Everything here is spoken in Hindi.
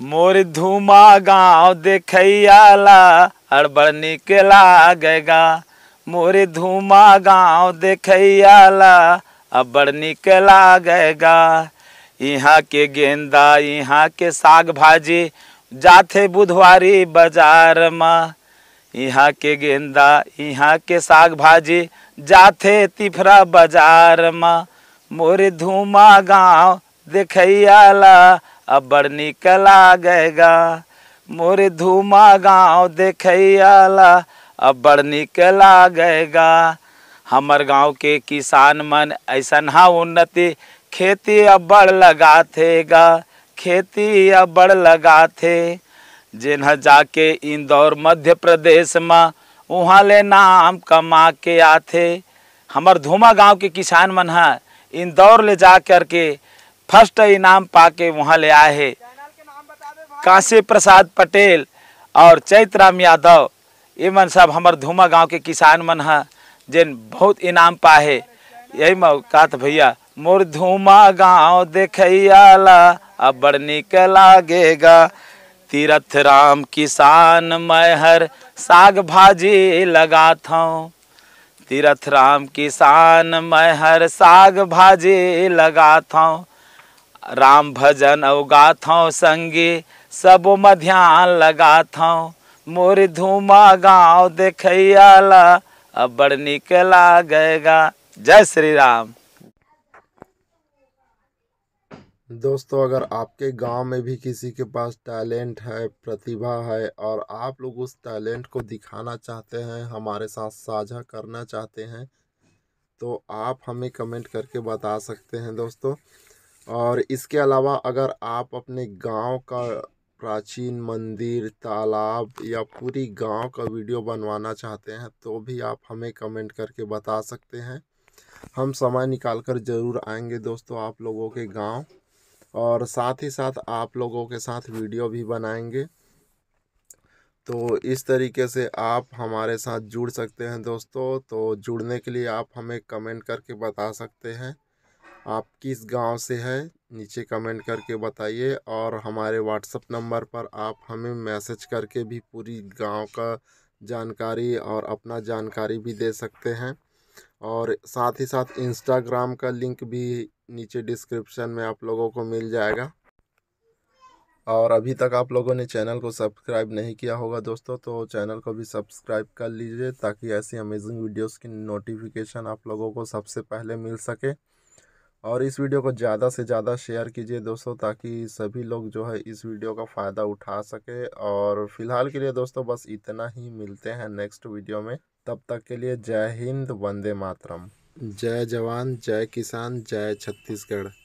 मोर धुमा गाँव देखैला और बड़ निक लागेगा मोर धुमा गाँव देखैला और बड़ निक लागेगा यहाँ के गेंदा यहाँ के साग भाजी जाते बुधवारी बाजार में यहाँ के गेंदा यहाँ के साग भाजी जाते तिफरा बाजार में मोर धुमा गाँव देखैला अब बड़ निकला गएगा मोरे धूमा गाँव आला अब बड़ निकला गएगा हमर गाँव के किसान मन ऐसा हा उन्नति खेती अब बड़ थे गा खेती अब बड़ लगा थे जिन्ह जाके इंदौर मध्य प्रदेश में वहाँ ले नाम कमा के आते हमर धुमा गांव के किसान मन है इंदौर ले जा कर के फर्स्ट इनाम पाके वहाँ ले आए है काशी प्रसाद पटेल और चैत राम यादव ये मन सब हमारे धूमा गांव के किसान मन है जिन बहुत इनाम पाए यही मौकात भैया मोर धूमा गांव देखैयाला अब बड़ निक लागेगा तीरथ राम किसान मैं हर साग भाजी लगात हूँ तीरथ राम किसान मैं हर साग भाजी लगात हूँ राम भजन उगा संगे सब मध्यान लगाथौं मोर धूमा गाँव देखैया अब बड़ निक लागेगा जय श्री राम दोस्तों अगर आपके गांव में भी किसी के पास टैलेंट है प्रतिभा है और आप लोग उस टैलेंट को दिखाना चाहते हैं हमारे साथ साझा करना चाहते हैं तो आप हमें कमेंट करके बता सकते हैं दोस्तों और इसके अलावा अगर आप अपने गांव का प्राचीन मंदिर तालाब या पूरी गांव का वीडियो बनवाना चाहते हैं तो भी आप हमें कमेंट करके बता सकते हैं हम समय निकाल कर ज़रूर आएंगे दोस्तों आप लोगों के गांव और साथ ही साथ आप लोगों के साथ वीडियो भी बनाएंगे तो इस तरीके से आप हमारे साथ जुड़ सकते हैं दोस्तों तो जुड़ने के लिए आप हमें कमेंट करके बता सकते हैं आप किस गांव से हैं नीचे कमेंट करके बताइए और हमारे व्हाट्सअप नंबर पर आप हमें मैसेज करके भी पूरी गांव का जानकारी और अपना जानकारी भी दे सकते हैं और साथ ही साथ इंस्टाग्राम का लिंक भी नीचे डिस्क्रिप्शन में आप लोगों को मिल जाएगा और अभी तक आप लोगों ने चैनल को सब्सक्राइब नहीं किया होगा दोस्तों तो चैनल को भी सब्सक्राइब कर लीजिए ताकि ऐसी अमेजिंग वीडियोस की नोटिफिकेशन आप लोगों को सबसे पहले मिल सके और इस वीडियो को ज़्यादा से ज़्यादा शेयर कीजिए दोस्तों ताकि सभी लोग जो है इस वीडियो का फ़ायदा उठा सके और फिलहाल के लिए दोस्तों बस इतना ही मिलते हैं नेक्स्ट वीडियो में तब तक के लिए जय हिंद वंदे मातरम जय जवान जय किसान जय छत्तीसगढ़